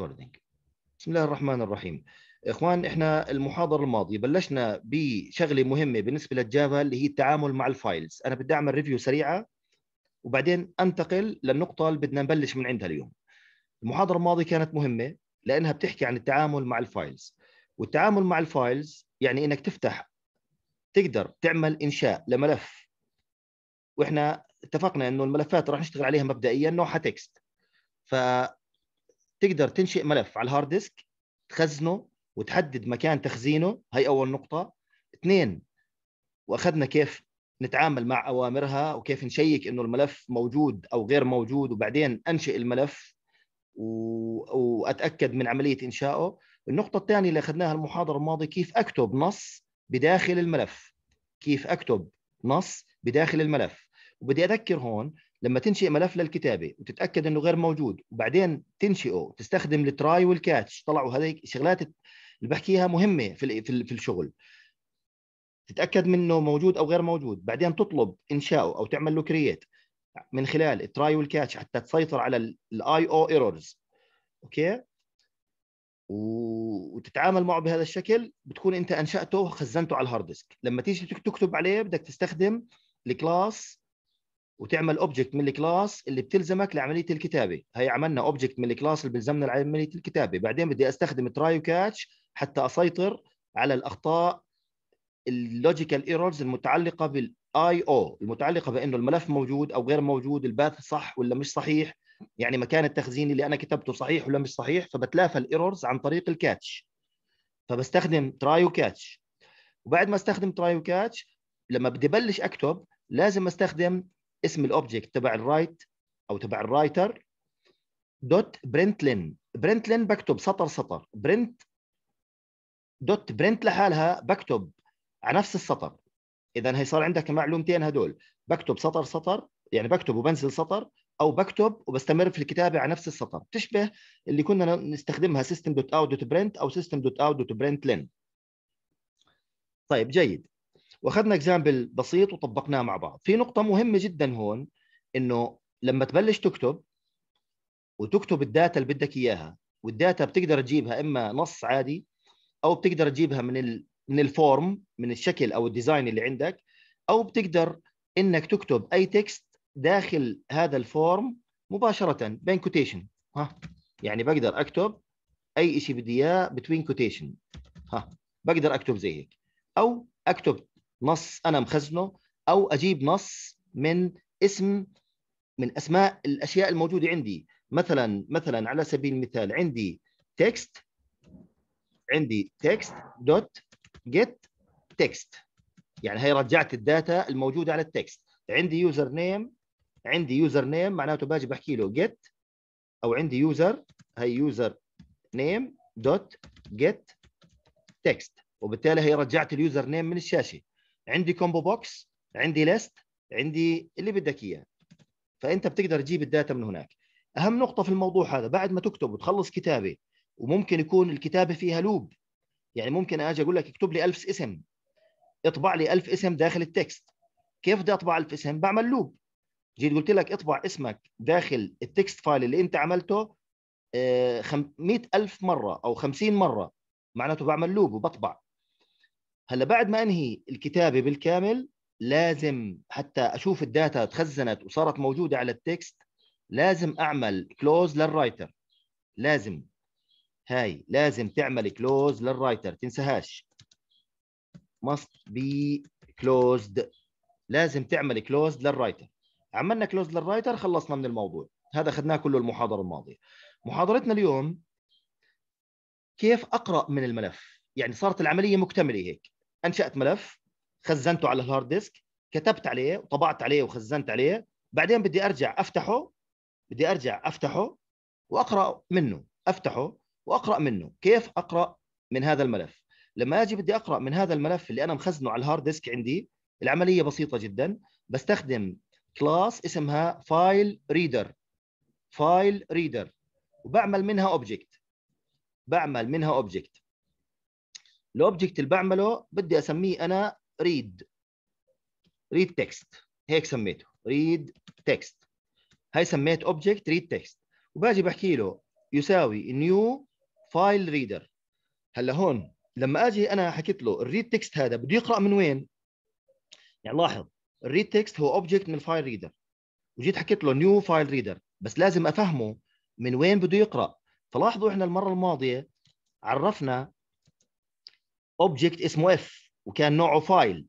ريكوردينج بسم الله الرحمن الرحيم اخوان احنا المحاضره الماضيه بلشنا بشغله مهمه بالنسبه للجافا اللي هي التعامل مع الفايلز انا بدي اعمل ريفيو سريعه وبعدين انتقل للنقطه اللي بدنا نبلش من عندها اليوم المحاضره الماضيه كانت مهمه لانها بتحكي عن التعامل مع الفايلز والتعامل مع الفايلز يعني انك تفتح تقدر تعمل انشاء لملف واحنا اتفقنا انه الملفات راح نشتغل عليها مبدئيا نوعها تكست ف تقدر تنشئ ملف على الهارد ديسك تخزنه وتحدد مكان تخزينه هي اول نقطه اثنين واخذنا كيف نتعامل مع اوامرها وكيف نشيك انه الملف موجود او غير موجود وبعدين انشئ الملف واتاكد من عمليه انشائه النقطه الثانيه اللي اخذناها المحاضره الماضيه كيف اكتب نص بداخل الملف كيف اكتب نص بداخل الملف وبدي اذكر هون لما تنشئ ملف للكتابه وتتاكد انه غير موجود وبعدين تنشئه تستخدم التراي والكاتش طلعوا هذه شغلات اللي بحكيها مهمه في في الشغل تتاكد منه موجود او غير موجود بعدين تطلب انشاؤه او تعمل له كرييت من خلال التراي والكاتش حتى تسيطر على الاي او ايرورز اوكي وتتعامل معه بهذا الشكل بتكون انت انشاته وخزنته على الهارد ديسك لما تيجي تكتب عليه بدك تستخدم الكلاس وتعمل اوبجكت من الكلاس اللي بتلزمك لعمليه الكتابه هي عملنا اوبجكت من الكلاس اللي بيلزمنا لعمليه الكتابه بعدين بدي استخدم تراي وكاتش حتى اسيطر على الاخطاء اللوجيكال ايرورز المتعلقه بالاي او المتعلقه بانه الملف موجود او غير موجود الباث صح ولا مش صحيح يعني مكان التخزين اللي انا كتبته صحيح ولا مش صحيح فبتلافى الايرورز عن طريق الكاتش فبستخدم تراي وكاتش وبعد ما استخدم تراي وكاتش لما بدي بلش اكتب لازم استخدم اسم الاوبجكت تبع الرايت او تبع الرايتر دوت برنتلين برنتلين بكتب سطر سطر برنت دوت برنت لحالها بكتب على نفس السطر اذا هي صار عندك معلومتين هدول بكتب سطر سطر يعني بكتب وبنزل سطر او بكتب وبستمر في الكتابه على نفس السطر تشبه اللي كنا نستخدمها system.out.print او system.out.println طيب جيد واخذنا اكزامبل بسيط وطبقناه مع بعض في نقطه مهمه جدا هون انه لما تبلش تكتب وتكتب الداتا اللي بدك اياها والداتا بتقدر تجيبها اما نص عادي او بتقدر تجيبها من ال... من الفورم من الشكل او الديزاين اللي عندك او بتقدر انك تكتب اي تكست داخل هذا الفورم مباشره بين كوتيشن ها يعني بقدر اكتب اي شيء بدي اياه بتوين كوتيشن ها بقدر اكتب زي هيك او اكتب نص انا مخزنه او اجيب نص من اسم من اسماء الاشياء الموجوده عندي مثلا مثلا على سبيل المثال عندي تكست عندي تكست دوت جيت تكست يعني هي رجعت الداتا الموجوده على التكست عندي يوزر نيم عندي يوزر نيم معناته باجي بحكي له جيت او عندي يوزر هي يوزر نيم دوت جيت تكست وبالتالي هي رجعت اليوزر نيم من الشاشه عندي كومبو بوكس عندي ليست عندي اللي بدك اياه فانت بتقدر تجيب الداتا من هناك اهم نقطه في الموضوع هذا بعد ما تكتب وتخلص كتابه وممكن يكون الكتابه فيها لوب يعني ممكن اجي اقول لك اكتب لي 1000 اسم اطبع لي 1000 اسم داخل التكست كيف بدي اطبع 1000 اسم بعمل لوب جيت قلت لك اطبع اسمك داخل التكست فايل اللي انت عملته 100000 آه، مره او 50 مره معناته بعمل لوب وبطبع هلا بعد ما انهي الكتابه بالكامل لازم حتى اشوف الداتا تخزنت وصارت موجوده على التكست لازم اعمل كلوز للرايتر لازم هاي لازم تعمل كلوز للرايتر تنساهاش must be closed لازم تعمل كلوز للرايتر عملنا كلوز للرايتر خلصنا من الموضوع هذا اخذناه كله المحاضره الماضيه محاضرتنا اليوم كيف اقرا من الملف يعني صارت العمليه مكتمله هيك انشات ملف خزنته على الهارد ديسك كتبت عليه وطبعت عليه وخزنت عليه بعدين بدي ارجع افتحه بدي ارجع افتحه واقرا منه افتحه واقرا منه كيف اقرا من هذا الملف لما اجي بدي اقرا من هذا الملف اللي انا مخزنه على الهارد ديسك عندي العمليه بسيطه جدا بستخدم كلاس اسمها فايل ريدر فايل ريدر وبعمل منها اوبجكت بعمل منها اوبجكت الاوبجكت اللي بعمله بدي اسميه انا ريد ريد تكست هيك سميته ريد تكست هاي سميت اوبجكت ريد تكست وباجي بحكي له يساوي نيو فايل ريدر هلا هون لما اجي انا حكيت له الريد تكست هذا بده يقرا من وين يعني لاحظ الريد تكست هو اوبجكت من الفايل ريدر وجيت حكيت له نيو فايل ريدر بس لازم افهمه من وين بده يقرا فلاحظوا احنا المره الماضيه عرفنا اوبجكت اسمه اف وكان نوعه فايل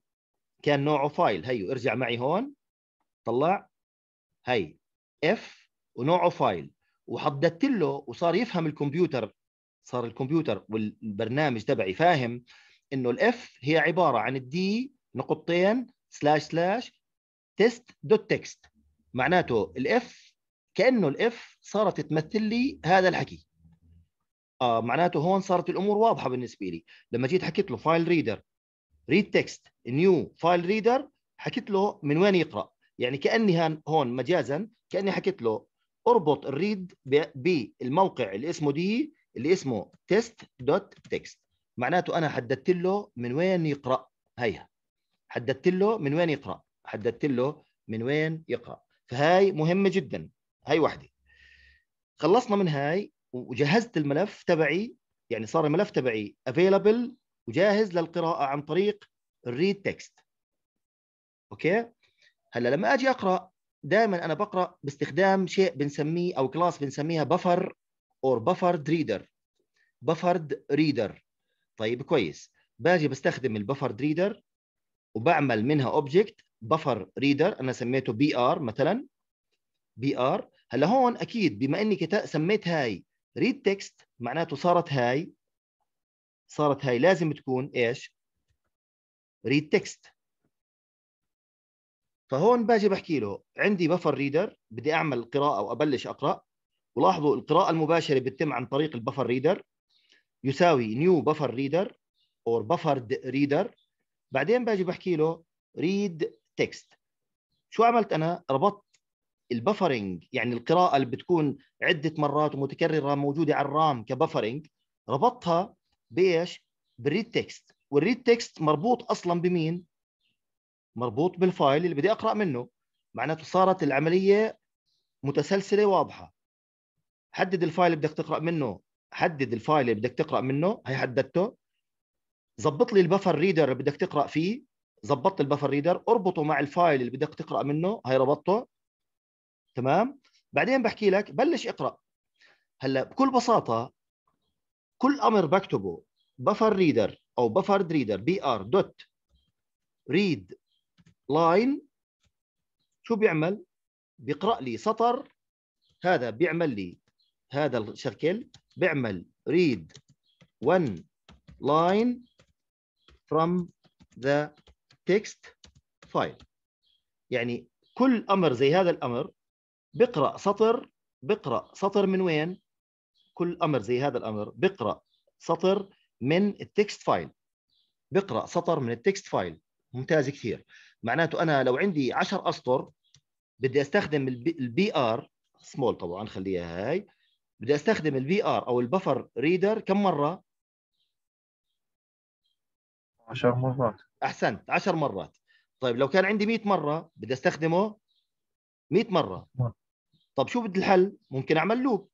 كان نوعه فايل هيو ارجع معي هون طلع هي اف ونوعه فايل وحددت له وصار يفهم الكمبيوتر صار الكمبيوتر والبرنامج تبعي فاهم انه الاف هي عباره عن الدي نقطتين سلاش سلاش تيست دوت تكست معناته الاف كانه الاف صارت تمثل لي هذا الحكي آه معناته هون صارت الامور واضحه بالنسبه لي لما جيت حكيت له فايل ريدر ريد تكست نيو فايل ريدر حكيت له من وين يقرا يعني كاني هون مجازا كاني حكيت له اربط الريد بالموقع اللي اسمه دي اللي اسمه تيست دوت تكست معناته انا حددت له من وين يقرا هي حددت له من وين يقرا حددت له من وين يقرا فهاي مهمه جدا هاي وحده خلصنا من هاي وجهزت الملف تبعي يعني صار الملف تبعي افيلبل وجاهز للقراءه عن طريق الريد تكست اوكي هلا لما اجي اقرا دائما انا بقرا باستخدام شيء بنسميه او كلاس بنسميها بفر اور بفرد ريدر بفرد ريدر طيب كويس باجي بستخدم البفرد ريدر وبعمل منها اوبجكت بفر ريدر انا سميته بي ار مثلا بي ار هلا هون اكيد بما اني سميت هاي read text معناته صارت هاي صارت هاي لازم تكون ايش؟ read text فهون باجي بحكي له عندي بفر ريدر بدي اعمل قراءه وابلش اقرا ولاحظوا القراءه المباشره بتتم عن طريق البفر ريدر يساوي نيو بفر ريدر اور بفرد ريدر بعدين باجي بحكي له ريد تكست شو عملت انا ربطت البفرنج يعني القراءه اللي بتكون عده مرات ومتكرره موجوده على الرام كبفرنج ربطها بايش؟ بالريد تكست والريد تكست مربوط اصلا بمين؟ مربوط بالفايل اللي بدي اقرا منه معناته صارت العمليه متسلسله واضحه حدد الفايل اللي بدك تقرا منه حدد الفايل اللي بدك تقرا منه هي حددته ظبط لي البفر ريدر اللي بدك تقرا فيه ظبطت البفر ريدر اربطه مع الفايل اللي بدك تقرا منه هي ربطته تمام بعدين بحكي لك بلش اقرا هلا بكل بساطه كل امر بكتبه بفر ريدر او بفرد ريدر بي ار دوت ريد لاين شو بيعمل بيقرا لي سطر هذا بيعمل لي هذا الشكل بيعمل ريد 1 لاين فروم ذا تكست فايل يعني كل امر زي هذا الامر بقرا سطر بقرا سطر من وين كل امر زي هذا الامر بقرا سطر من التكست فايل بقرا سطر من التكست فايل ممتاز كثير معناته انا لو عندي 10 اسطر بدي استخدم البي ار سمول طبعا خليها هاي بدي استخدم البي ار او البفر ريدر كم مره 10 مرات احسنت 10 مرات طيب لو كان عندي 100 مره بدي استخدمه 100 مره طب شو بدي الحل ممكن اعمل لوب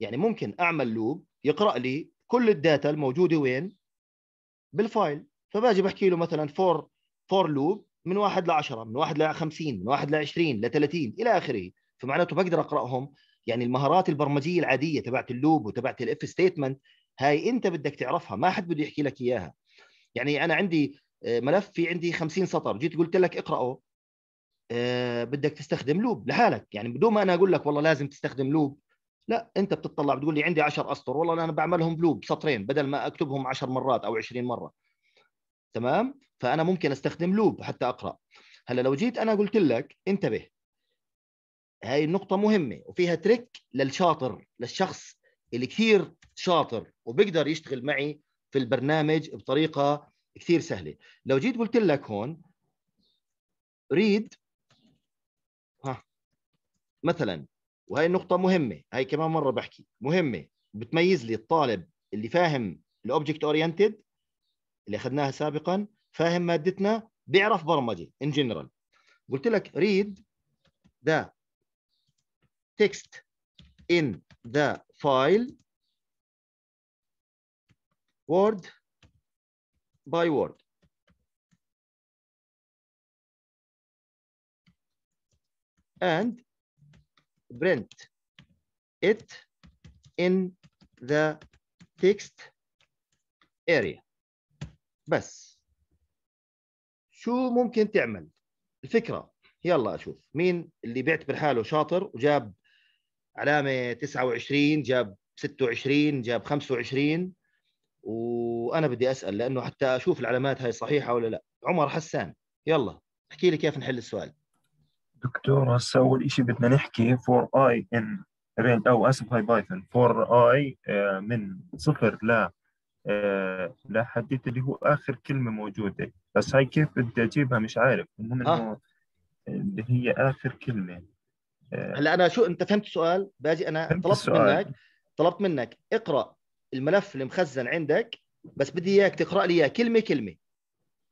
يعني ممكن اعمل لوب يقرا لي كل الداتا الموجوده وين بالفايل فباجي بحكي له مثلا فور فور لوب من واحد ل 10 من واحد ل 50 من واحد ل 20 ل 30 الى اخره فمعناته بقدر اقراهم يعني المهارات البرمجيه العاديه تبعت اللوب وتبعت الاف ستيتمنت هاي انت بدك تعرفها ما حد بده يحكي لك اياها يعني انا عندي آه، ملف في عندي 50 سطر جيت قلت لك اقراه آه، بدك تستخدم لوب لحالك يعني بدون ما انا اقول لك والله لازم تستخدم لوب لا انت بتطلع بتقول لي عندي 10 اسطر والله انا بعملهم بلوب سطرين بدل ما اكتبهم 10 مرات او 20 مره تمام فانا ممكن استخدم لوب حتى اقرا هلا لو جيت انا قلت لك انتبه هاي النقطه مهمه وفيها تريك للشاطر للشخص اللي كثير شاطر وبقدر يشتغل معي في البرنامج بطريقه كثير سهله لو جيت قلت لك هون ريد مثلا وهي النقطه مهمه هي كمان مره بحكي مهمه بتميز لي الطالب اللي فاهم الاوبجكت اورينتد اللي اخذناها سابقا فاهم مادتنا بيعرف برمجه ان جنرال قلت لك ريد ذا تكست in the file word by word and print it in the text area بس شو ممكن تعمل الفكرة يلا أشوف مين اللي بيعتبر حاله شاطر وجاب علامة 29 جاب 26 جاب 25 وأنا بدي أسأل لأنه حتى أشوف العلامات هاي صحيحة ولا لا عمر حسان يلا احكي لي كيف نحل السؤال دكتور هسه اول شيء بدنا نحكي فور اي ان رينج او اسف هاي بايثون فور اي من صفر ل آه، لحديت اللي هو اخر كلمه موجوده بس هاي كيف بدي اجيبها مش عارف المهم آه. انه اللي هي اخر كلمه آه، هلا انا شو انت فهمت السؤال باجي انا طلبت السؤال. منك طلبت منك اقرا الملف المخزن عندك بس بدي اياك تقرا لي اياه كلمه كلمه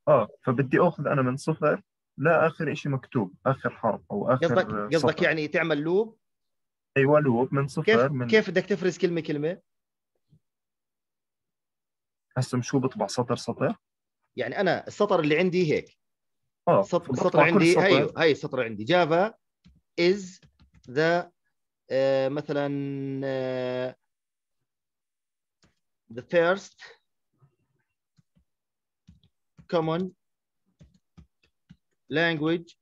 اه فبدي اخذ انا من صفر لا اخر شيء مكتوب اخر حرف او اخر قصدك قصدك يعني تعمل لوب ايوه لوب من صفر كيف من... كيف بدك تفرز كلمه كلمه هسه شو بطبع سطر سطر يعني انا السطر اللي عندي هيك اه السطر, السطر عندي هي أيوة، هي السطر عندي جافا از آه، ذا مثلا ذا آه، فيرست first common language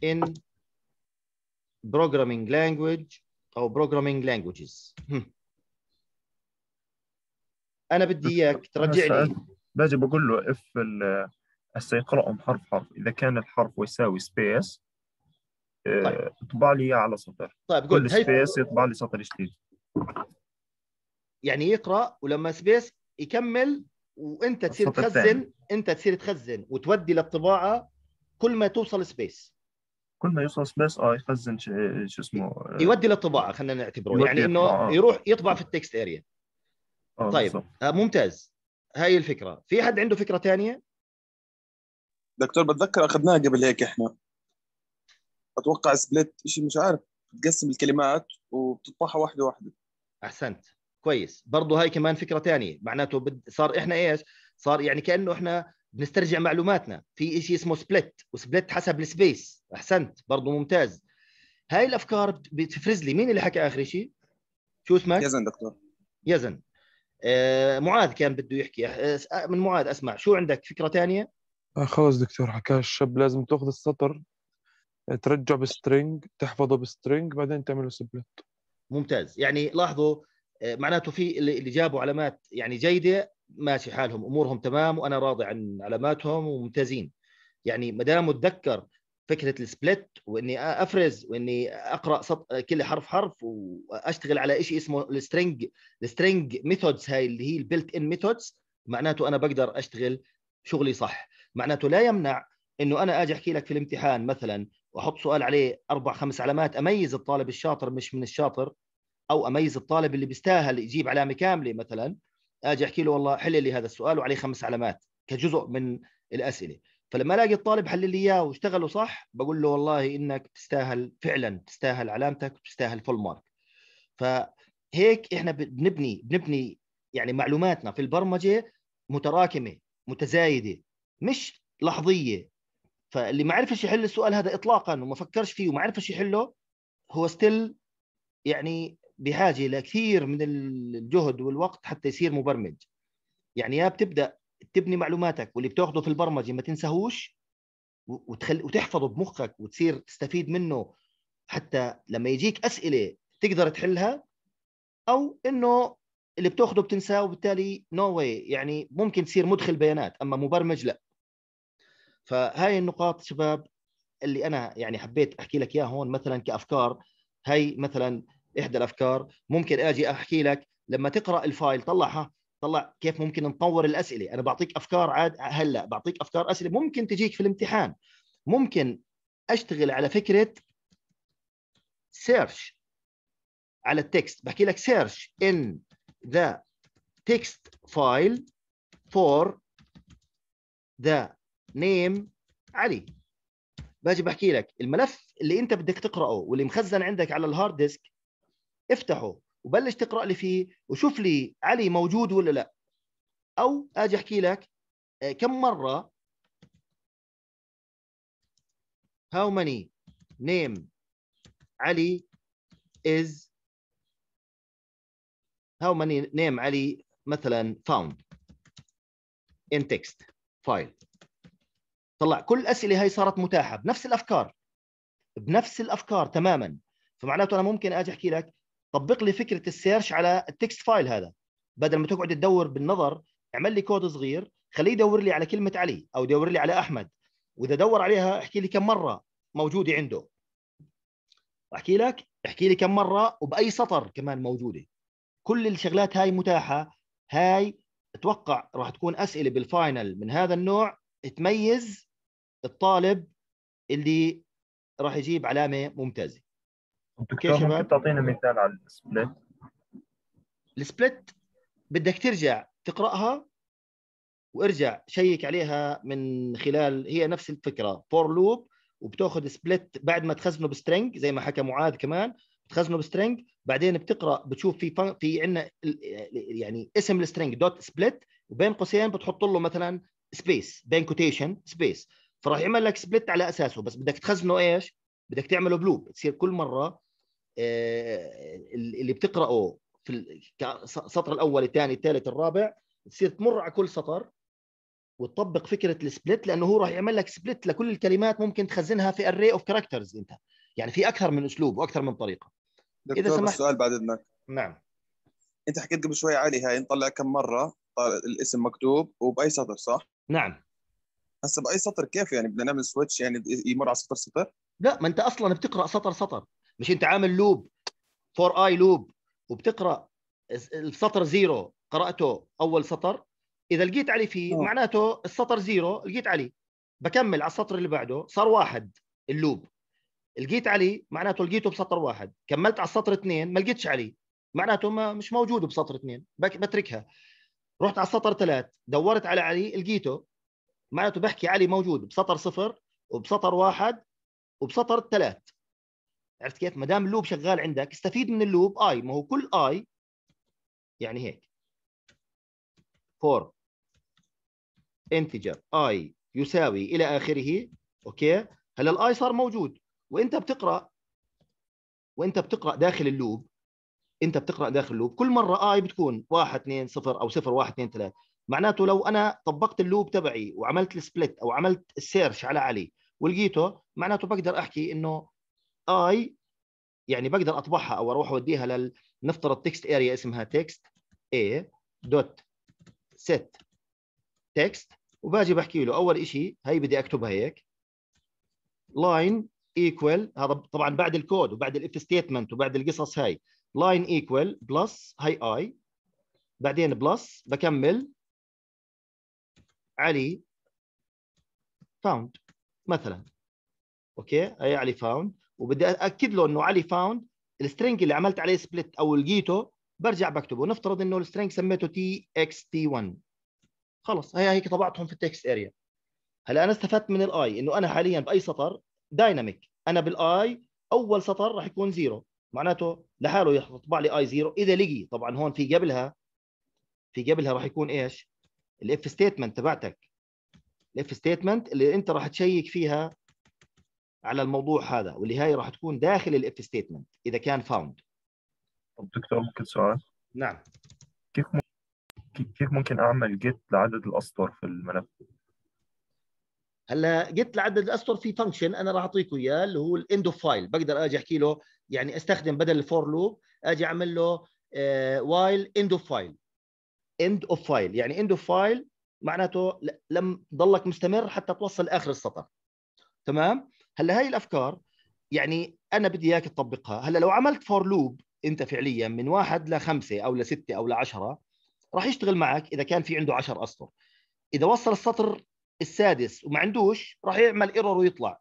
in programming language او programming languages انا بدي اياك ترجع لي باجي بقول له اف هسه يقرأهم حرف حرف اذا كان الحرف يساوي سبيس آه، طيب. اطبع لي اياه على سطر طيب كل سبيس يطبع لي سطر جديد يعني يقرا ولما سبيس يكمل وانت تصير تخزن الثاني. انت تصير تخزن وتودي للطباعه كل ما توصل سبيس كل ما يوصل سبيس اه يخزن شو اسمه آه، يودي للطباعه خلينا نعتبره يعني انه آه. يروح يطبع في التكست اريا آه،, آه طيب آه ممتاز هاي الفكره في حد عنده فكره ثانيه دكتور بتذكر اخذناها قبل هيك احنا اتوقع سبليت شيء مش عارف تقسم الكلمات وبتطبعها واحده واحده احسنت كويس برضه هاي كمان فكره ثانيه معناته بد... صار احنا ايش صار يعني كانه احنا بنسترجع معلوماتنا في شيء اسمه سبلت وسبلت حسب السبيس احسنت برضه ممتاز هاي الافكار بتفرز لي مين اللي حكى اخر شيء شو اسمك يزن دكتور يزن آه معاذ كان بده يحكي آه, أه،, أه، من معاذ اسمع شو عندك فكره ثانيه آه، خلص دكتور حكى الشاب لازم تاخذ السطر ترجع بسترينج تحفظه بسترينج بعدين تعمله سبلت ممتاز يعني لاحظوا آه، معناته في اللي جابوا علامات يعني جيده ماشي حالهم امورهم تمام وانا راضي عن علاماتهم وممتازين يعني ما دام اتذكر فكره السبلت واني افرز واني اقرا سط... كل حرف حرف واشتغل على شيء اسمه السترنج السترنج ميثودز هاي اللي هي البلت ان ميثودز معناته انا بقدر اشتغل شغلي صح معناته لا يمنع انه انا اجي احكي لك في الامتحان مثلا واحط سؤال عليه اربع خمس علامات اميز الطالب الشاطر مش من الشاطر او اميز الطالب اللي بيستاهل يجيب علامه كامله مثلا اجي احكي له والله حل لي هذا السؤال وعليه خمس علامات كجزء من الاسئله فلما الاقي الطالب حل لي اياه واشتغله صح بقول له والله انك تستاهل فعلا تستاهل علامتك وتستاهل فول مارك فهيك احنا بنبني بنبني يعني معلوماتنا في البرمجه متراكمه متزايده مش لحظيه فاللي ما عرفش يحل السؤال هذا اطلاقا وما فكرش فيه وما عرفش يحله هو ستيل يعني بحاجه لكثير من الجهد والوقت حتى يصير مبرمج يعني يا بتبدا تبني معلوماتك واللي بتاخده في البرمجه ما تنساهوش وتخل... وتحفظه بمخك وتصير تستفيد منه حتى لما يجيك اسئله تقدر تحلها او انه اللي بتاخده بتنساه وبالتالي نو no واي يعني ممكن تصير مدخل بيانات اما مبرمج لا فهاي النقاط شباب اللي انا يعني حبيت احكي لك اياها هون مثلا كافكار هي مثلا احدى الافكار ممكن اجي احكي لك لما تقرا الفايل طلعها طلع كيف ممكن نطور الاسئله انا بعطيك افكار عاد هلا بعطيك افكار اسئله ممكن تجيك في الامتحان ممكن اشتغل على فكره سيرش على التكست بحكي لك سيرش ان ذا تكست فايل فور ذا نيم علي باجي بحكي لك الملف اللي انت بدك تقراه واللي مخزن عندك على الهارد ديسك افتحه وبلش تقرا لي فيه وشوف لي علي موجود ولا لا او اجي احكي لك آه، كم مره how many name علي is how many name علي مثلا found in text file طلع كل الاسئله هاي صارت متاحه بنفس الافكار بنفس الافكار تماما فمعناته انا ممكن اجي احكي لك طبق لي فكره السيرش على التكست فايل هذا بدل ما تقعد تدور بالنظر اعمل لي كود صغير خليه يدور لي على كلمه علي او يدور لي على احمد واذا دور عليها احكي لي كم مره موجوده عنده احكي لك احكي لي كم مره وباي سطر كمان موجوده كل الشغلات هاي متاحه هاي اتوقع راح تكون اسئله بالفاينل من هذا النوع تميز الطالب اللي راح يجيب علامه ممتازه انتوا كيف شباب ممكن تعطينا مثال على السبلت السبلت بدك ترجع تقراها وارجع شيك عليها من خلال هي نفس الفكره فور لوب وبتاخذ سبلت بعد ما تخزنه بسترنج زي ما حكى معاذ كمان بتخزنه بسترنج بعدين بتقرا بتشوف في فن... في عندنا يعني اسم السترنج دوت سبلت وبين قوسين بتحط له مثلا سبيس بين كوتيشن سبيس فراح يعمل لك سبلت على اساسه بس بدك تخزنه ايش؟ بدك تعمله بلوب تصير كل مره آه، اللي بتقراه في السطر الاول الثاني الثالث الرابع تصير تمر على كل سطر وتطبق فكره السبلت لانه هو راح يعمل لك سبلت لكل الكلمات ممكن تخزنها في اري اوف كاركترز انت يعني في اكثر من اسلوب واكثر من طريقه دكتور اذا سمحت السؤال بعد اذنك نعم انت حكيت قبل شوي علي هاي نطلع كم مره الاسم مكتوب وباي سطر صح؟ نعم هسه باي سطر كيف يعني بدنا نعمل سويتش يعني يمر على سطر سطر؟ لا ما انت اصلا بتقرا سطر سطر مش انت عامل لوب فور اي لوب وبتقرا السطر زيرو قراته اول سطر اذا لقيت علي فيه آه. معناته السطر زيرو لقيت علي بكمل على السطر اللي بعده صار واحد اللوب لقيت علي معناته لقيته بسطر واحد كملت على السطر اثنين ما لقيتش علي معناته ما مش موجود بسطر اثنين بتركها رحت على السطر ثلاث دورت على علي لقيته معناته بحكي علي موجود بسطر صفر وبسطر واحد وبسطر ثلاث عرفت كيف؟ ما دام اللوب شغال عندك استفيد من اللوب اي ما هو كل اي يعني هيك فور انتجر اي يساوي الى اخره اوكي هلا الاي صار موجود وانت بتقرا وانت بتقرا داخل اللوب انت بتقرا داخل اللوب كل مره اي بتكون 1 2 0 او 0 1 2 3 معناته لو انا طبقت اللوب تبعي وعملت السبلت او عملت السيرش على علي ولقيته معناته بقدر احكي انه اي يعني بقدر اطبعها او اروح اوديها لنفترض تكست اريا اسمها تكست اي دوت set تكست وباجي بحكي له اول شيء هي بدي اكتبها هيك line equal هذا طبعا بعد الكود وبعد الاف ستيتمنت وبعد القصص هاي line equal بلس هي i بعدين بلس بكمل علي فاوند مثلا اوكي هي علي فاوند وبدي اكد له انه علي فاوند السترنج اللي عملت عليه سبلت او لقيته برجع بكتبه نفترض انه السترنج سميته تي اكس تي 1 خلص هي هيك طبعتهم في التكست اريا هلا انا استفدت من الاي انه انا حاليا باي سطر دايناميك انا بالاي اول سطر راح يكون زيرو معناته لحاله يطبع لي اي زيرو اذا لقي طبعا هون في قبلها في قبلها راح يكون ايش؟ الاف ستيتمنت تبعتك الاف ستيتمنت اللي انت راح تشيك فيها على الموضوع هذا واللي هاي راح تكون داخل الاف ستيتمنت اذا كان فاوند دكتور ممكن سؤال نعم كيف ممكن كيف ممكن اعمل جيت لعدد الاسطر في الملف هلا جيت لعدد الاسطر في فانكشن انا راح اعطيكم اياه اللي هو الاند اوف فايل بقدر اجي احكي له يعني استخدم بدل الفور لوب اجي اعمل له وايل اند اوف فايل اند اوف فايل يعني اند اوف فايل معناته لم ضلك مستمر حتى توصل اخر السطر تمام هلا هاي الافكار يعني انا بدي اياك تطبقها هلا لو عملت فور لوب انت فعليا من واحد لخمسه او لسته او لعشره راح يشتغل معك اذا كان في عنده 10 اسطر اذا وصل السطر السادس وما عندوش راح يعمل ايرور ويطلع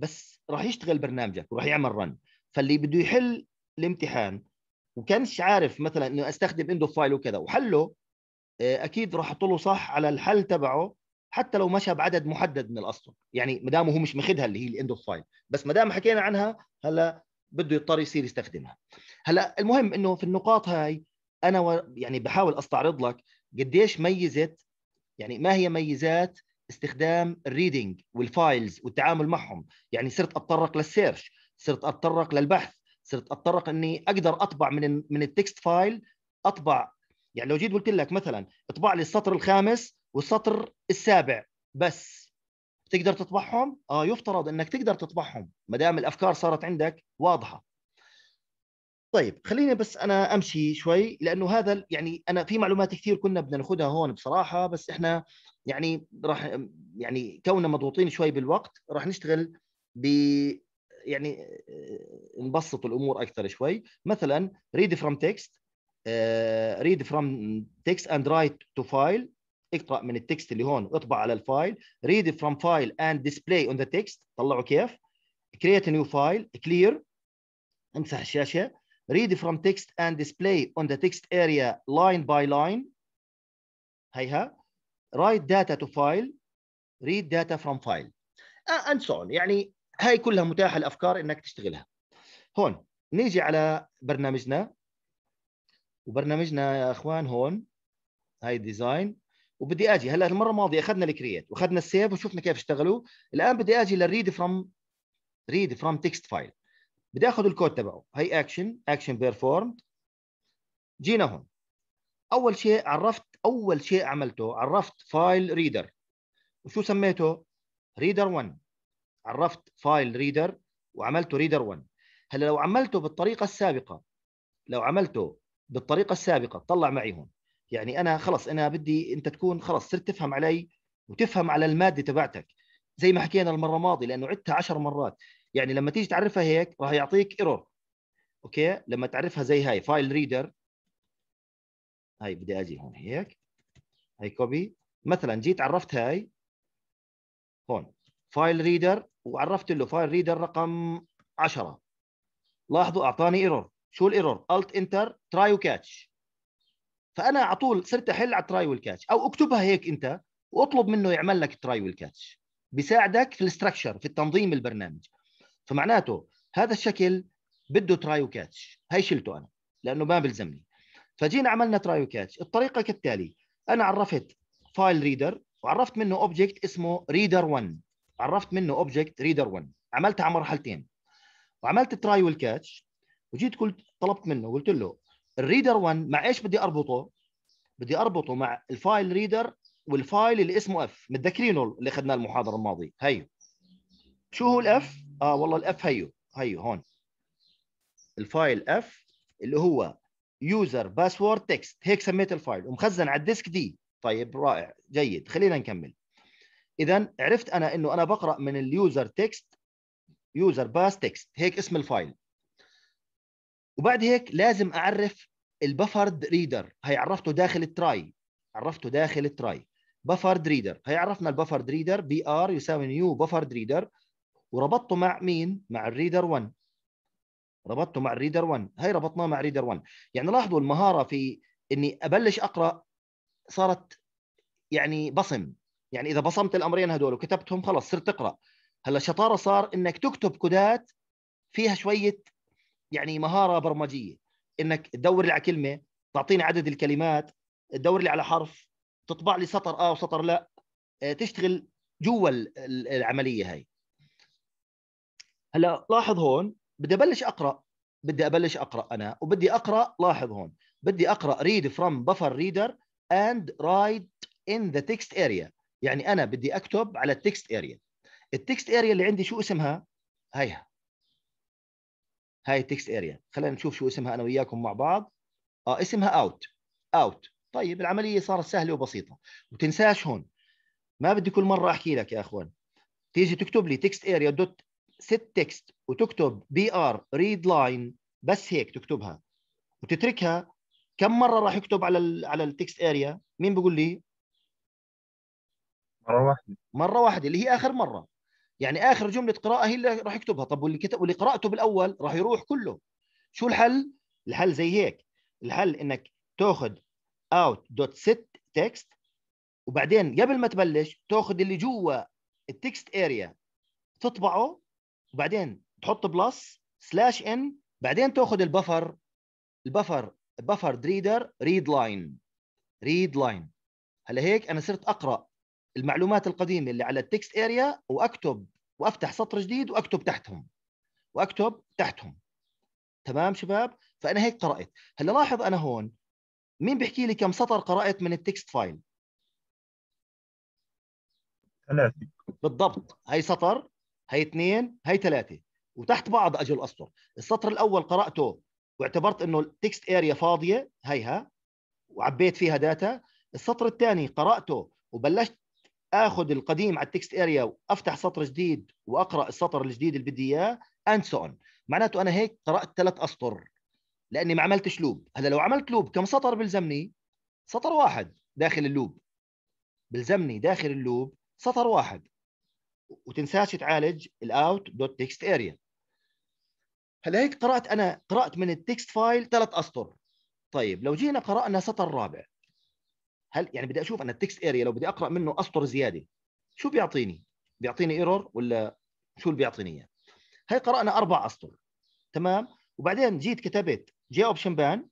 بس راح يشتغل برنامجك وراح يعمل رن فاللي بده يحل الامتحان وكانش عارف مثلا انه استخدم اندو فايل وكذا وحله آه، اكيد راح احط له صح على الحل تبعه حتى لو مشى بعدد محدد من الاسطر يعني ما دام هو مش مخدها اللي هي الاند اوف فايل بس ما دام حكينا عنها هلا بده يضطر يصير يستخدمها هلا المهم انه في النقاط هاي انا و... يعني بحاول استعرض لك قديش ميزت يعني ما هي ميزات استخدام الريدنج والفايلز والتعامل معهم يعني صرت اتطرق للسيرش صرت اتطرق للبحث صرت اتطرق اني اقدر اطبع من من التكست فايل اطبع يعني لو جيت قلت لك مثلا اطبع لي السطر الخامس والسطر السابع بس تقدر تطبعهم؟ اه يفترض انك تقدر تطبعهم ما دام الافكار صارت عندك واضحه. طيب خليني بس انا امشي شوي لانه هذا يعني انا في معلومات كثير كنا بدنا ناخذها هون بصراحه بس احنا يعني راح يعني كوننا مضغوطين شوي بالوقت راح نشتغل ب يعني آه، نبسط الامور اكثر شوي مثلا ريد فروم تكست ريد فروم تكست اند رايت تو فايل اقرا من التكست اللي هون اطبع على الفايل read from file and display on the text طلعوا كيف create نيو new file clear امسح الشاشه read from text and display on the text area line by line هيها write data to file read data from file uh, and so on يعني هاي كلها متاحه الافكار انك تشتغلها هون نيجي على برنامجنا وبرنامجنا يا اخوان هون هاي ديزاين وبدي اجي هلا المره الماضيه اخذنا الكرييت واخذنا السيف وشفنا كيف اشتغلوا الان بدي اجي للريد فروم ريد فروم تكست فايل بدي اخذ الكود تبعه هي اكشن اكشن بيرفورمد جينا هون اول شيء عرفت اول شيء عملته عرفت فايل ريدر وشو سميته ريدر 1 عرفت فايل ريدر وعملته ريدر 1 هلا لو عملته بالطريقه السابقه لو عملته بالطريقه السابقه طلع معي هون يعني انا خلص انا بدي انت تكون خلص صرت تفهم علي وتفهم على الماده تبعتك زي ما حكينا المره الماضيه لانه عدتها 10 مرات يعني لما تيجي تعرفها هيك راح يعطيك ايرور اوكي لما تعرفها زي هاي فايل ريدر هاي بدي اجي هون هيك هاي كوبي مثلا جيت عرفت هاي هون فايل ريدر وعرفت له فايل ريدر رقم 10 لاحظوا اعطاني ايرور شو الايرور الت انتر تراي وكاتش فانا على طول صرت احل على التراي والكاتش او اكتبها هيك انت واطلب منه يعمل لك تراي والكاتش بيساعدك في الاستراكشر في التنظيم البرنامج فمعناته هذا الشكل بده تراي وكاتش هي شلته انا لانه ما بلزمني فجينا عملنا تراي وكاتش الطريقه كالتالي انا عرفت فايل ريدر وعرفت منه اوبجكت اسمه ريدر 1 عرفت منه اوبجكت ريدر 1 عملتها على مرحلتين وعملت تراي والكاتش وجيت قلت طلبت منه قلت له الريدر 1 مع ايش بدي اربطه؟ بدي اربطه مع الفايل ريدر والفايل اللي اسمه اف متذكرينه اللي اخذناه المحاضره الماضيه هيو شو هو الاف؟ اه والله الاف هيو هيو هون الفايل اف اللي هو يوزر باسورد تكست هيك سميت الفايل ومخزن على الديسك دي طيب رائع جيد خلينا نكمل اذا عرفت انا انه انا بقرا من اليوزر تكست يوزر باس تكست هيك اسم الفايل وبعد هيك لازم اعرف البفرد ريدر هي عرفته داخل التراي عرفته داخل التراي بفرد ريدر هي عرفنا البفرد ريدر بي ار يساوي نيو بفرد ريدر وربطته مع مين مع الريدر 1 ربطته مع الريدر 1 هي ربطناه مع ريدر 1 يعني لاحظوا المهاره في اني ابلش اقرا صارت يعني بصم يعني اذا بصمت الامرين هذول وكتبتهم خلص صرت تقرا هلا الشطاره صار انك تكتب كودات فيها شويه يعني مهاره برمجيه انك تدور لي على كلمه تعطيني عدد الكلمات تدور لي على حرف تطبع لي سطر اه وسطر لا آه، تشتغل جوا العمليه هاي هلا لاحظ هون بدي ابلش اقرا بدي ابلش اقرا انا وبدي اقرا لاحظ هون بدي اقرا ريد فروم بفر ريدر اند رايت ان ذا تكست اريا يعني انا بدي اكتب على التكست اريا التكست اريا اللي عندي شو اسمها هيها هاي التكست اريا خلينا نشوف شو اسمها انا وياكم مع بعض اه اسمها اوت اوت طيب العمليه صارت سهله وبسيطه وتنساش هون ما بدي كل مره احكي لك يا اخوان تيجي تكتب لي تكست اريا دوت ست تكست وتكتب بي ار ريد لاين بس هيك تكتبها وتتركها كم مره راح يكتب على الـ على التكست اريا مين بيقول لي مره واحده مره واحده اللي هي اخر مره يعني اخر جمله قراءه هي اللي راح يكتبها طب واللي كتب واللي قراته بالاول راح يروح كله شو الحل الحل زي هيك الحل انك تاخذ اوت دوت ست تكست وبعدين قبل ما تبلش تاخذ اللي جوا التكست اريا تطبعه وبعدين تحط بلس سلاش ان بعدين تاخذ البفر البفر بفر ريدر ريد لاين ريد لاين هلا هيك انا صرت اقرا المعلومات القديمه اللي على التكست اريا واكتب وافتح سطر جديد واكتب تحتهم واكتب تحتهم تمام شباب فانا هيك قرات هلا لاحظ انا هون مين بيحكي لي كم سطر قرات من التكست فايل ثلاثة بالضبط هي سطر هي اثنين هي ثلاثة وتحت بعض اجوا الاسطر السطر الاول قراته واعتبرت انه التكست اريا فاضيه هيها وعبيت فيها داتا السطر الثاني قراته وبلشت اخذ القديم على التكست اريا وافتح سطر جديد واقرا السطر الجديد اللي بدي اياه اند سو اون معناته انا هيك قرات ثلاث اسطر لاني ما عملتش لوب هلا لو عملت لوب كم سطر بلزمني سطر واحد داخل اللوب بلزمني داخل اللوب سطر واحد وتنساش تعالج الاوت دوت تكست اريا هلا هيك قرات انا قرات من التكست فايل ثلاث اسطر طيب لو جينا قرانا سطر رابع هل يعني بدي اشوف انا التكست اريا لو بدي اقرا منه اسطر زياده شو بيعطيني؟ بيعطيني ايرور ولا شو اللي بيعطيني اياه؟ هي قرانا اربع اسطر تمام وبعدين جيت كتبت جي اوبشن بان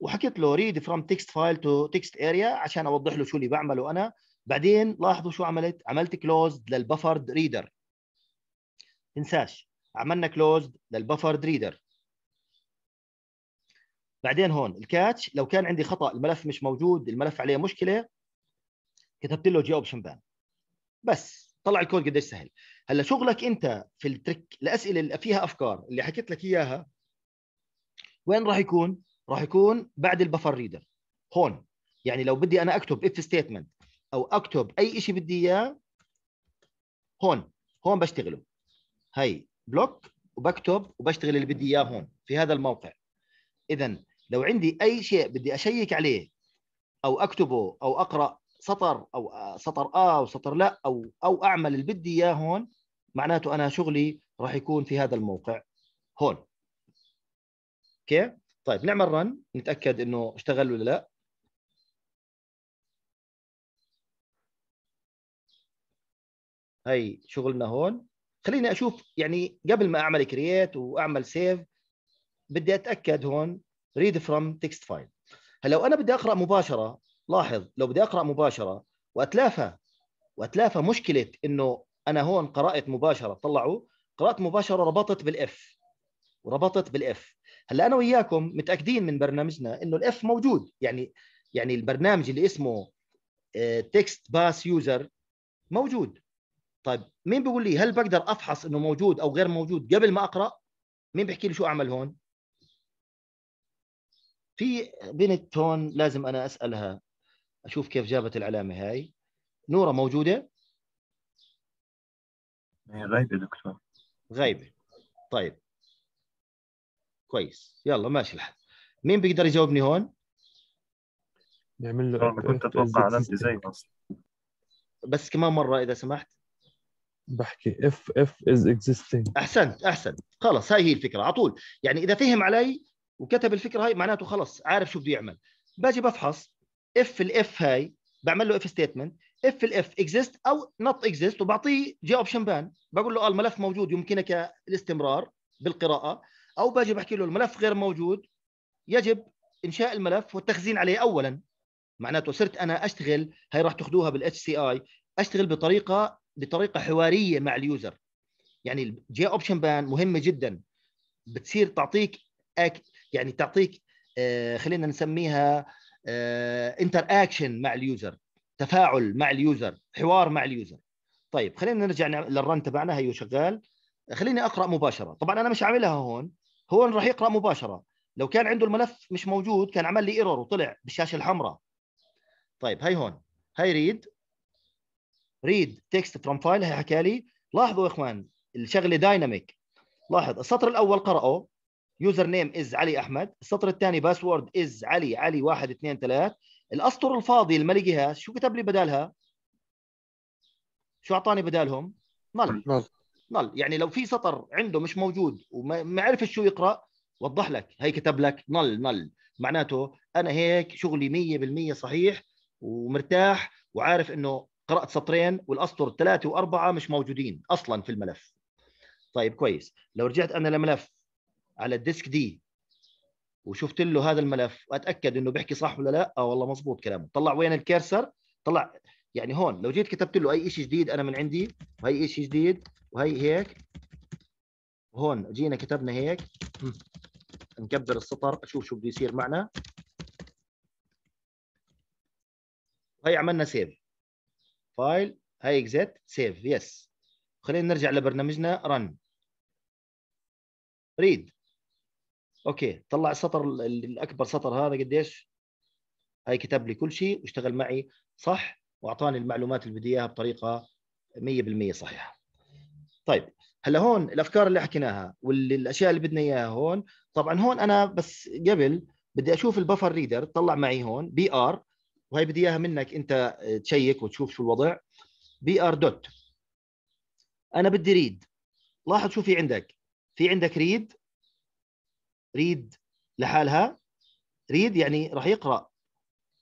وحكيت له ريد فروم تكست فايل تو تكست اريا عشان اوضح له شو اللي بعمله انا بعدين لاحظوا شو عملت عملت كلوزد للبفرد ريدر تنساش عملنا كلوزد للبفرد ريدر بعدين هون الكاتش لو كان عندي خطا الملف مش موجود الملف عليه مشكله كتبت له جي اوبشن بان بس طلع الكود قديش سهل هلا شغلك انت في التريك الاسئله اللي فيها افكار اللي حكيت لك اياها وين راح يكون راح يكون بعد البفر ريدر هون يعني لو بدي انا اكتب اف ستيتمنت او اكتب اي شيء بدي اياه هون هون بشتغله هي بلوك وبكتب وبشتغل اللي بدي اياه هون في هذا الموقع اذا لو عندي اي شيء بدي اشيك عليه او اكتبه او اقرا سطر او آه، سطر اه او سطر لا او او اعمل اللي بدي اياه هون معناته انا شغلي راح يكون في هذا الموقع هون اوكي طيب نعمل رن نتاكد انه اشتغل ولا لا هي شغلنا هون خليني اشوف يعني قبل ما اعمل كرييت واعمل سيف بدي اتاكد هون read from text file هلا لو انا بدي اقرا مباشره لاحظ لو بدي اقرا مباشره واتلافى واتلافى مشكله انه انا هون قرات مباشره طلعوا قرات مباشره ربطت بالاف وربطت بالاف هلا انا وياكم متاكدين من برنامجنا انه الاف موجود يعني يعني البرنامج اللي اسمه تكست باس يوزر موجود طيب مين بيقول لي هل بقدر افحص انه موجود او غير موجود قبل ما اقرا مين بيحكي لي شو اعمل هون في بنت هون لازم انا اسالها اشوف كيف جابت العلامه هاي نوره موجوده إيه، غايبه دكتور غايبه طيب كويس يلا ماشي الحال مين بيقدر يجاوبني هون نعمل له انا كنت اتوقع علامتي زي بس كمان مره اذا سمحت بحكي اف اف از اكزيستينج احسنت احسنت خلص هاي هي الفكره على طول يعني اذا فهم علي وكتب الفكره هاي معناته خلص عارف شو بده يعمل باجي بفحص اف الاف هاي بعمل له اف ستيتمنت اف الاف اكزيست او نوت اكزيست وبعطيه جي اوبشن بان بقول له اه الملف موجود يمكنك الاستمرار بالقراءه او باجي بحكي له الملف غير موجود يجب انشاء الملف والتخزين عليه اولا معناته صرت انا اشتغل هي راح تاخذوها بالاتش سي اي اشتغل بطريقه بطريقه حواريه مع اليوزر يعني الجي اوبشن بان مهمه جدا بتصير تعطيك يعني تعطيك آه، خلينا نسميها انتر آه، اكشن مع اليوزر تفاعل مع اليوزر حوار مع اليوزر طيب خلينا نرجع للرن تبعنا هيو شغال خليني اقرا مباشره طبعا انا مش عاملها هون هون راح يقرا مباشره لو كان عنده الملف مش موجود كان عمل لي ايرور وطلع بالشاشه الحمراء طيب هي هون هي ريد ريد تكست فروم فايل هي حكى لي لاحظوا يا اخوان الشغله دايناميك لاحظ السطر الاول قراه يوزر نيم از علي احمد السطر الثاني باسورد از علي علي 1 2 3 الاسطر الفاضي اللي ما لقيهاش شو كتب لي بدالها شو اعطاني بدالهم نل نل نل يعني لو في سطر عنده مش موجود وما عرف شو يقرا وضح لك هي كتب لك نل نل معناته انا هيك شغلي 100% صحيح ومرتاح وعارف انه قرات سطرين والاسطر ثلاثه واربعه مش موجودين اصلا في الملف طيب كويس لو رجعت انا لملف على الديسك دي وشفت له هذا الملف واتاكد انه بيحكي صح ولا لا اه والله مزبوط كلامه طلع وين الكيرسر طلع يعني هون لو جيت كتبت له اي شيء جديد انا من عندي وهي شيء جديد وهي هيك هون جينا كتبنا هيك نكبر السطر اشوف شو بده يصير معنا هي عملنا سيف فايل هاي اكزيت سيف يس خلينا نرجع لبرنامجنا رن ريد اوكي طلع السطر الاكبر سطر هذا قديش هاي كتب لي كل شيء واشتغل معي صح واعطاني المعلومات اللي بدي اياها بطريقه 100% صحيحه طيب هلا هون الافكار اللي حكيناها والاشياء اللي بدنا اياها هون طبعا هون انا بس قبل بدي اشوف البفر ريدر طلع معي هون بي ار وهي بدي اياها منك انت آه، تشيك وتشوف شو الوضع بي ار دوت انا بدي ريد لاحظ شو في عندك في عندك ريد ريد لحالها ريد يعني راح يقرا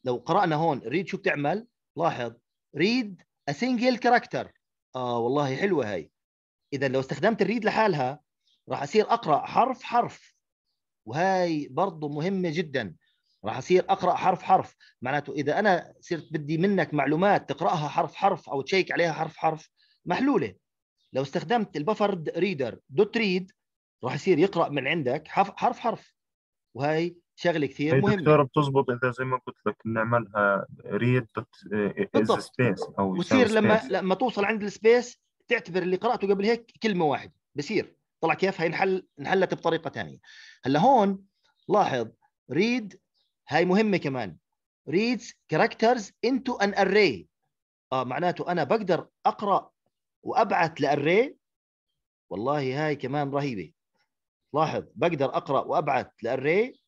لو قرانا هون ريد شو بتعمل لاحظ ريد سنجل كاركتر اه والله حلوه هاي اذا لو استخدمت الريد لحالها راح اصير اقرا حرف حرف وهي برضه مهمه جدا راح اصير اقرا حرف حرف معناته اذا انا صرت بدي منك معلومات تقراها حرف حرف او تشيك عليها حرف حرف محلوله لو استخدمت البفرد ريدر دوت ريد راح يصير يقرا من عندك حرف حرف وهي شغله كثير مهمه دكتور بتزبط انت زي ما قلت لك نعملها ريد بالضبط سبيس او وتصير لما لما توصل عند السبيس تعتبر اللي قراته قبل هيك كلمه واحده بصير طلع كيف هي انحل انحلت بطريقه ثانيه هلا هون لاحظ ريد هاي مهمه كمان ريدز كاركترز انتو ان اري اه معناته انا بقدر اقرا وابعث لاري والله هاي كمان رهيبه لاحظ بقدر اقرا وابعث للري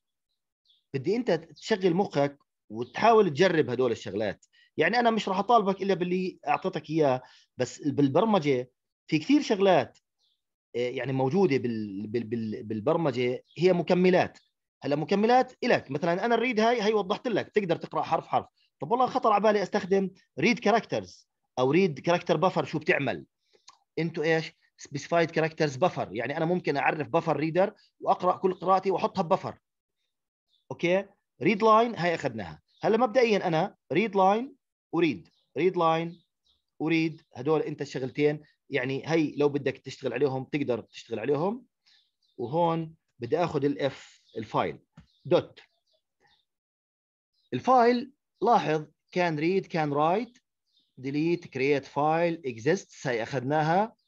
بدي انت تشغل مخك وتحاول تجرب هدول الشغلات يعني انا مش راح اطالبك الا باللي اعطيتك اياه بس بالبرمجه في كثير شغلات آه، يعني موجوده بالبرمجه هي مكملات هلا مكملات لك مثلا انا الريد هاي هي وضحت لك تقدر تقرا حرف حرف طب والله خطر على بالي استخدم ريد كاركترز او ريد كاركتر بفر شو بتعمل انتوا ايش سبيسيفايد كاركترز بفر يعني انا ممكن اعرف بفر ريدر واقرا كل قراءتي واحطها ببفر اوكي ريد لاين هاي اخذناها هلا مبدئيا انا ريد لاين وريد ريد لاين وريد هدول انت الشغلتين يعني هي لو بدك تشتغل عليهم تقدر تشتغل عليهم وهون بدي اخذ الاف الفايل دوت الفايل لاحظ كان ريد كان رايت ديليت كرييت فايل اكزيست هي اخذناها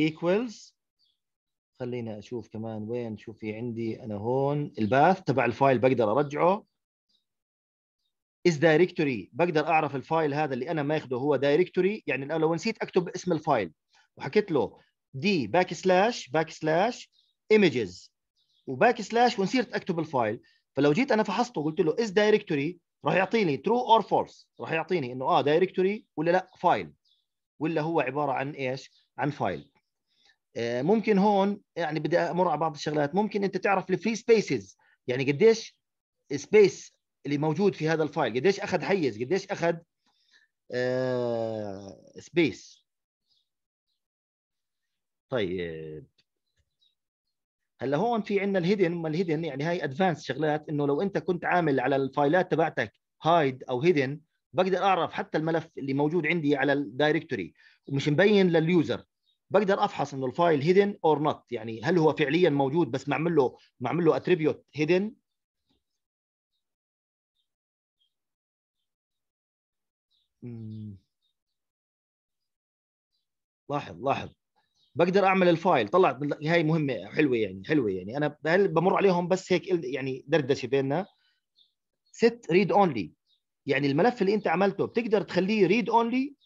equals خلينا اشوف كمان وين في عندي انا هون الباث تبع الفايل بقدر ارجعه از دايركتوري بقدر اعرف الفايل هذا اللي انا ماخذه هو دايركتوري يعني لو نسيت اكتب اسم الفايل وحكيت له دي باك سلاش باك سلاش ايمجز وباك سلاش ونسيت اكتب الفايل فلو جيت انا فحصته وقلت له از دايركتوري راح يعطيني ترو اور فولس راح يعطيني انه اه دايركتوري ولا لا فايل ولا هو عباره عن ايش؟ عن فايل آه، ممكن هون يعني بدي امر على بعض الشغلات ممكن انت تعرف الفري سبيسز يعني قديش سبيس اللي موجود في هذا الفايل قديش اخذ حيز قديش اخذ سبيس آه، طيب هلا هون في عندنا الهيدن ما الهيدن يعني هاي ادفانس شغلات انه لو انت كنت عامل على الفايلات تبعتك هايد او هيدن بقدر اعرف حتى الملف اللي موجود عندي على الدايركتوري ومش مبين لليوزر بقدر افحص انه الفايل هيدن اور نوت يعني هل هو فعليا موجود بس معمل له معمل له اتريبيوت هيدن لاحظ لاحظ بقدر اعمل الفايل طلعت هاي مهمه حلوه يعني حلوه يعني انا بمر عليهم بس هيك يعني دردشه بيننا ست ريد اونلي يعني الملف اللي انت عملته بتقدر تخليه ريد اونلي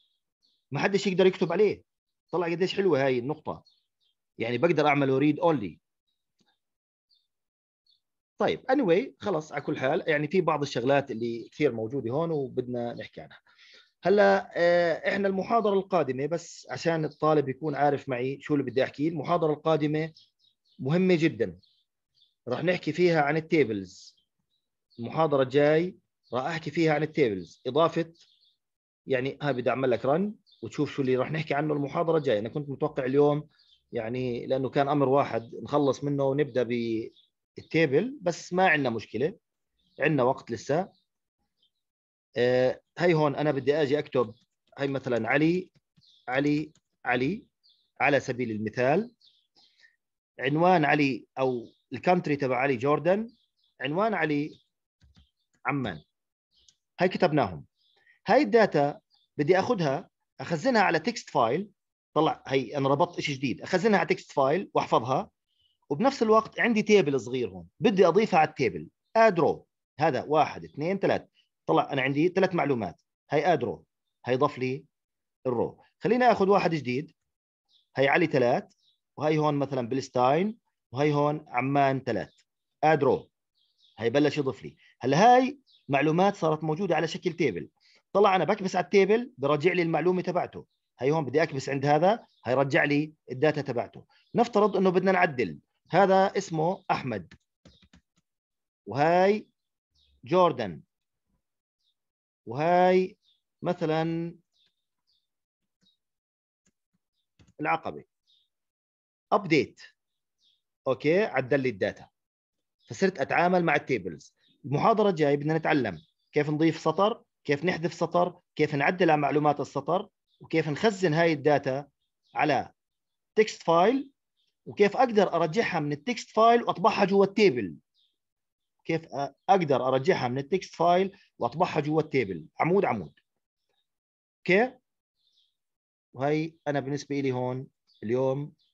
ما حدش يقدر يكتب عليه طلع قديش حلوه هاي النقطه يعني بقدر اعمل ريد اونلي طيب anyway خلص على كل حال يعني في بعض الشغلات اللي كثير موجوده هون وبدنا نحكي عنها هلا آه، احنا المحاضره القادمه بس عشان الطالب يكون عارف معي شو اللي بدي احكيه المحاضره القادمه مهمه جدا راح نحكي فيها عن التيبلز المحاضره الجاي راح احكي فيها عن التيبلز اضافه يعني ها بدي اعمل لك رن وتشوف شو اللي راح نحكي عنه المحاضره الجايه انا كنت متوقع اليوم يعني لانه كان امر واحد نخلص منه ونبدا بالتيبل بس ما عندنا مشكله عندنا وقت لسه آه هي هون انا بدي اجي اكتب هي مثلا علي علي علي على سبيل المثال عنوان علي او الكانتري تبع علي جوردن عنوان علي عمان هاي كتبناهم هاي الداتا بدي اخذها اخزنها على تكست فايل طلع هي انا ربطت شيء جديد اخزنها على تكست فايل واحفظها وبنفس الوقت عندي تيبل صغير هون بدي اضيفها على التيبل اد رو هذا واحد اثنين ثلاث طلع انا عندي ثلاث معلومات هي اد رو هي ضف لي الرو خلينا اخذ واحد جديد هي علي ثلاث وهي هون مثلا بلستاين وهي هون عمان ثلاث اد رو هي بلش يضيف لي هلا هاي معلومات صارت موجوده على شكل تيبل طلع انا بكبس على التيبل برجع لي المعلومه تبعته هي هون بدي اكبس عند هذا هيرجع لي الداتا تبعته نفترض انه بدنا نعدل هذا اسمه احمد وهي جوردن وهي مثلا العقبه ابديت اوكي عدل لي الداتا فصرت اتعامل مع التيبلز المحاضره الجايه بدنا نتعلم كيف نضيف سطر كيف نحذف سطر كيف نعدل على معلومات السطر وكيف نخزن هاي الداتا على تكست فايل وكيف اقدر ارجعها من التكست فايل واطبعها جوا التيبل كيف اقدر ارجعها من التكست فايل واطبعها جوا التيبل عمود عمود اوكي وهي انا بالنسبه لي هون اليوم